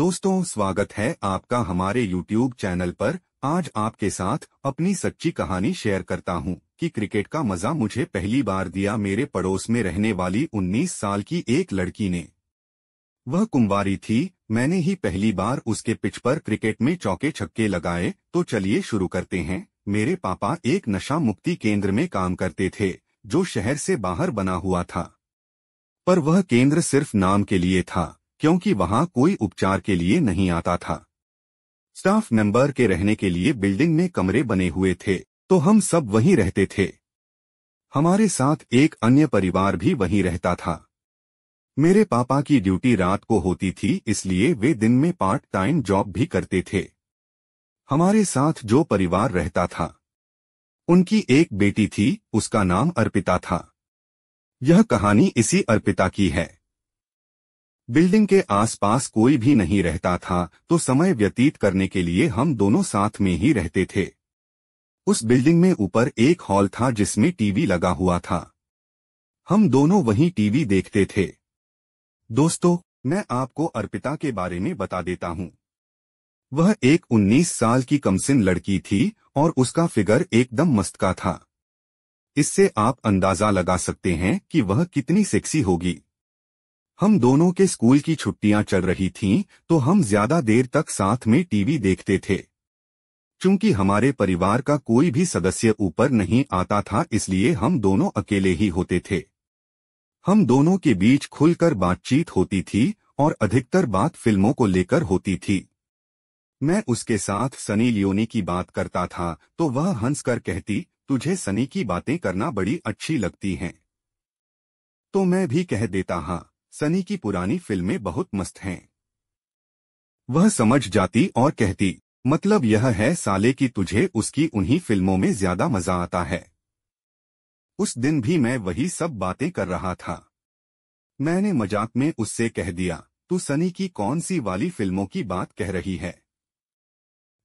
दोस्तों स्वागत है आपका हमारे YouTube चैनल पर आज आपके साथ अपनी सच्ची कहानी शेयर करता हूं कि क्रिकेट का मजा मुझे पहली बार दिया मेरे पड़ोस में रहने वाली 19 साल की एक लड़की ने वह कुंवारी थी मैंने ही पहली बार उसके पिच पर क्रिकेट में चौके छक्के लगाए तो चलिए शुरू करते हैं मेरे पापा एक नशा मुक्ति केंद्र में काम करते थे जो शहर से बाहर बना हुआ था पर वह केंद्र सिर्फ नाम के लिए था क्योंकि वहां कोई उपचार के लिए नहीं आता था स्टाफ मेंबर के रहने के लिए बिल्डिंग में कमरे बने हुए थे तो हम सब वहीं रहते थे हमारे साथ एक अन्य परिवार भी वहीं रहता था मेरे पापा की ड्यूटी रात को होती थी इसलिए वे दिन में पार्ट टाइम जॉब भी करते थे हमारे साथ जो परिवार रहता था उनकी एक बेटी थी उसका नाम अर्पिता था यह कहानी इसी अर्पिता की है बिल्डिंग के आसपास कोई भी नहीं रहता था तो समय व्यतीत करने के लिए हम दोनों साथ में ही रहते थे उस बिल्डिंग में ऊपर एक हॉल था जिसमें टीवी लगा हुआ था हम दोनों वहीं टीवी देखते थे दोस्तों मैं आपको अर्पिता के बारे में बता देता हूं वह एक 19 साल की कमसिन लड़की थी और उसका फिगर एकदम मस्त का था इससे आप अंदाजा लगा सकते हैं कि वह कितनी सेक्सी होगी हम दोनों के स्कूल की छुट्टियां चल रही थीं तो हम ज्यादा देर तक साथ में टीवी देखते थे चूंकि हमारे परिवार का कोई भी सदस्य ऊपर नहीं आता था इसलिए हम दोनों अकेले ही होते थे हम दोनों के बीच खुलकर बातचीत होती थी और अधिकतर बात फिल्मों को लेकर होती थी मैं उसके साथ सनी लियोनी की बात करता था तो वह हंसकर कहती तुझे सनी की बातें करना बड़ी अच्छी लगती हैं तो मैं भी कह देता हाँ सनी की पुरानी फिल्में बहुत मस्त हैं वह समझ जाती और कहती मतलब यह है साले कि तुझे उसकी उन्हीं फिल्मों में ज्यादा मजा आता है उस दिन भी मैं वही सब बातें कर रहा था मैंने मजाक में उससे कह दिया तू सनी की कौन सी वाली फिल्मों की बात कह रही है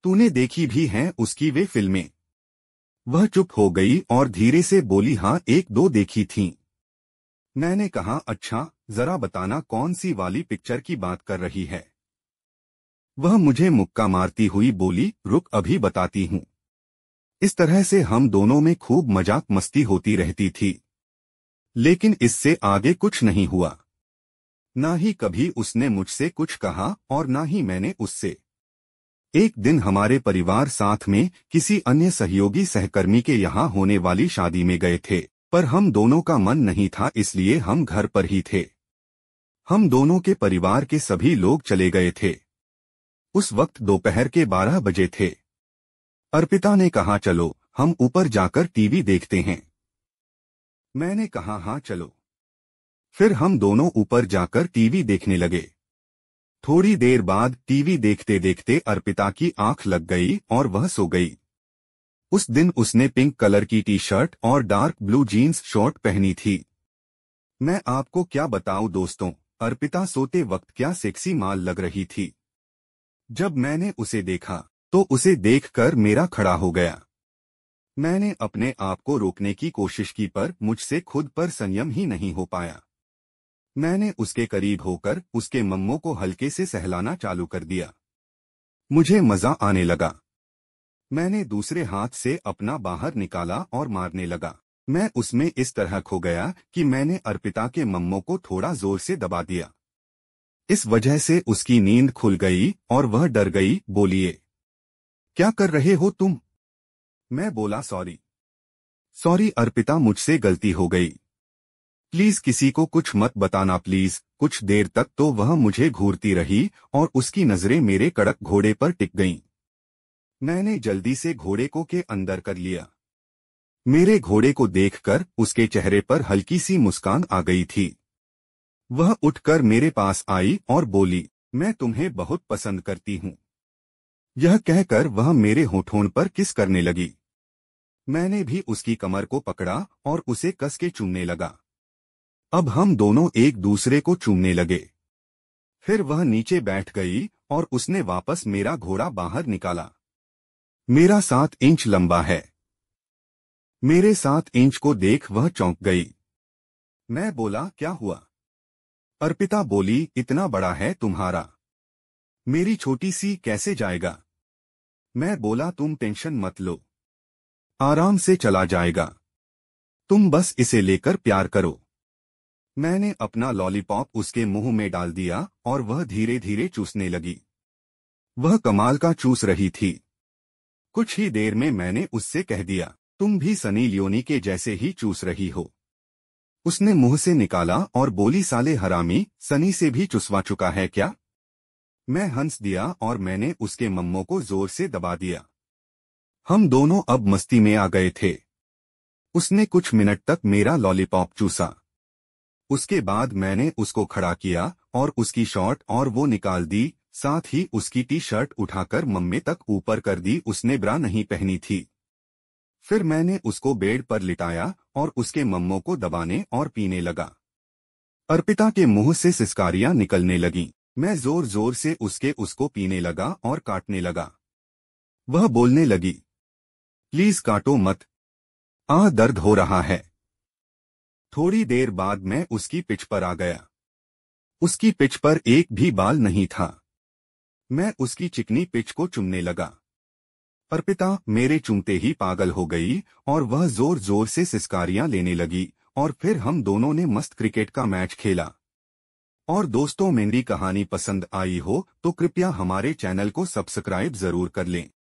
तूने देखी भी हैं उसकी वे फिल्में वह चुप हो गई और धीरे से बोली हाँ एक दो देखी थीं। मैंने कहा अच्छा जरा बताना कौन सी वाली पिक्चर की बात कर रही है वह मुझे मुक्का मारती हुई बोली रुक अभी बताती हूं इस तरह से हम दोनों में खूब मजाक मस्ती होती रहती थी लेकिन इससे आगे कुछ नहीं हुआ ना ही कभी उसने मुझसे कुछ कहा और ना ही मैंने उससे एक दिन हमारे परिवार साथ में किसी अन्य सहयोगी सहकर्मी के यहाँ होने वाली शादी में गए थे पर हम दोनों का मन नहीं था इसलिए हम घर पर ही थे हम दोनों के परिवार के सभी लोग चले गए थे उस वक्त दोपहर के बारह बजे थे अर्पिता ने कहा चलो हम ऊपर जाकर टीवी देखते हैं मैंने कहा हाँ चलो फिर हम दोनों ऊपर जाकर टीवी देखने लगे थोड़ी देर बाद टीवी देखते देखते अर्पिता की आंख लग गई और वह सो गई उस दिन उसने पिंक कलर की टी शर्ट और डार्क ब्लू जीन्स शॉर्ट पहनी थी मैं आपको क्या बताऊं दोस्तों अर्पिता सोते वक्त क्या सेक्सी माल लग रही थी जब मैंने उसे देखा तो उसे देखकर मेरा खड़ा हो गया मैंने अपने आप को रोकने की कोशिश की पर मुझसे खुद पर संयम ही नहीं हो पाया मैंने उसके करीब होकर उसके मम्मो को हल्के से सहलाना चालू कर दिया मुझे मजा आने लगा मैंने दूसरे हाथ से अपना बाहर निकाला और मारने लगा मैं उसमें इस तरह खो गया कि मैंने अर्पिता के मम्मो को थोड़ा जोर से दबा दिया इस वजह से उसकी नींद खुल गई और वह डर गई बोलिए क्या कर रहे हो तुम मैं बोला सॉरी सॉरी अर्पिता मुझसे गलती हो गई प्लीज किसी को कुछ मत बताना प्लीज कुछ देर तक तो वह मुझे घूरती रही और उसकी नजरें मेरे कड़क घोड़े पर टिक गईं। मैंने जल्दी से घोड़े को के अंदर कर लिया मेरे घोड़े को देखकर उसके चेहरे पर हल्की सी मुस्कान आ गई थी वह उठकर मेरे पास आई और बोली मैं तुम्हें बहुत पसंद करती हूँ यह कहकर वह मेरे होठोन पर किस करने लगी मैंने भी उसकी कमर को पकड़ा और उसे कस के चूमने लगा अब हम दोनों एक दूसरे को चूमने लगे फिर वह नीचे बैठ गई और उसने वापस मेरा घोड़ा बाहर निकाला मेरा सात इंच लंबा है मेरे साथ इंच को देख वह चौंक गई मैं बोला क्या हुआ अर्पिता बोली इतना बड़ा है तुम्हारा मेरी छोटी सी कैसे जाएगा मैं बोला तुम टेंशन मत लो आराम से चला जाएगा तुम बस इसे लेकर प्यार करो मैंने अपना लॉलीपॉप उसके मुंह में डाल दिया और वह धीरे धीरे चूसने लगी वह कमाल का चूस रही थी कुछ ही देर में मैंने उससे कह दिया तुम भी सनी लियोनी के जैसे ही चूस रही हो उसने मुंह से निकाला और बोली साले हरामी सनी से भी चुसवा चुका है क्या मैं हंस दिया और मैंने उसके मम्मों को जोर से दबा दिया हम दोनों अब मस्ती में आ गए थे उसने कुछ मिनट तक मेरा लॉलीपॉप चूसा उसके बाद मैंने उसको खड़ा किया और उसकी शॉर्ट और वो निकाल दी साथ ही उसकी टी शर्ट उठाकर मम्मी तक ऊपर कर दी उसने ब्रा नहीं पहनी थी फिर मैंने उसको बेड पर लिटाया और उसके मम्मों को दबाने और पीने लगा अर्पिता के मुंह से सिस्कारियां निकलने लगीं। मैं जोर जोर से उसके उसको पीने लगा और काटने लगा वह बोलने लगी प्लीज काटो मत आ दर्द हो रहा है थोड़ी देर बाद मैं उसकी पिच पर आ गया उसकी पिच पर एक भी बाल नहीं था मैं उसकी चिकनी पिच को चुमने लगा पर पिता मेरे चूमते ही पागल हो गई और वह जोर जोर से सिस्कारियां लेने लगी और फिर हम दोनों ने मस्त क्रिकेट का मैच खेला और दोस्तों मेरी कहानी पसंद आई हो तो कृपया हमारे चैनल को सब्सक्राइब जरूर कर लें